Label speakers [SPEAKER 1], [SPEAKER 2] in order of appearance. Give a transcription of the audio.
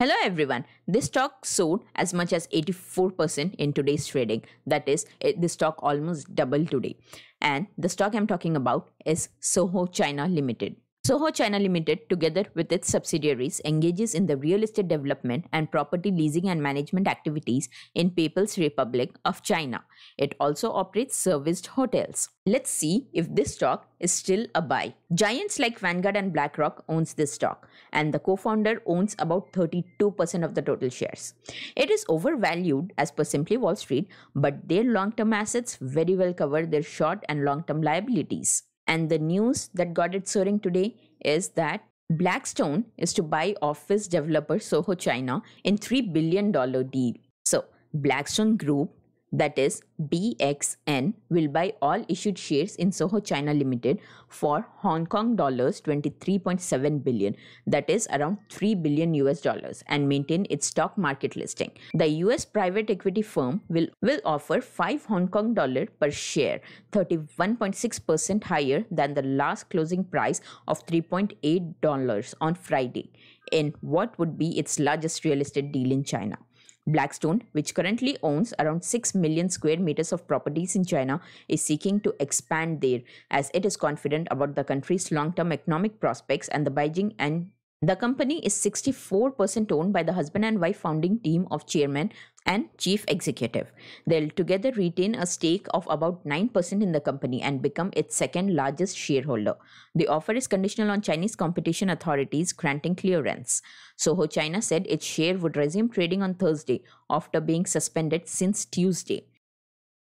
[SPEAKER 1] Hello everyone. This stock soared as much as 84% in today's trading. That is, this stock almost doubled today. And the stock I'm talking about is Soho China Limited. Soho China Limited, together with its subsidiaries, engages in the real estate development and property leasing and management activities in People's Republic of China. It also operates serviced hotels. Let's see if this stock is still a buy. Giants like Vanguard and BlackRock owns this stock and the co-founder owns about 32% of the total shares. It is overvalued as per Simply Wall Street, but their long-term assets very well cover their short and long-term liabilities. And the news that got it soaring today is that Blackstone is to buy office developer Soho China in $3 billion deal. So, Blackstone Group that is BXN will buy all issued shares in Soho China Limited for Hong Kong dollars 23.7 billion that is around 3 billion US dollars and maintain its stock market listing. The US private equity firm will will offer 5 Hong Kong dollar per share 31.6% higher than the last closing price of 3.8 dollars on Friday in what would be its largest real estate deal in China. Blackstone, which currently owns around 6 million square meters of properties in China, is seeking to expand there as it is confident about the country's long term economic prospects and the Beijing and the company is 64% owned by the husband and wife founding team of chairman and chief executive. They'll together retain a stake of about 9% in the company and become its second largest shareholder. The offer is conditional on Chinese competition authorities granting clearance. Soho China said its share would resume trading on Thursday after being suspended since Tuesday.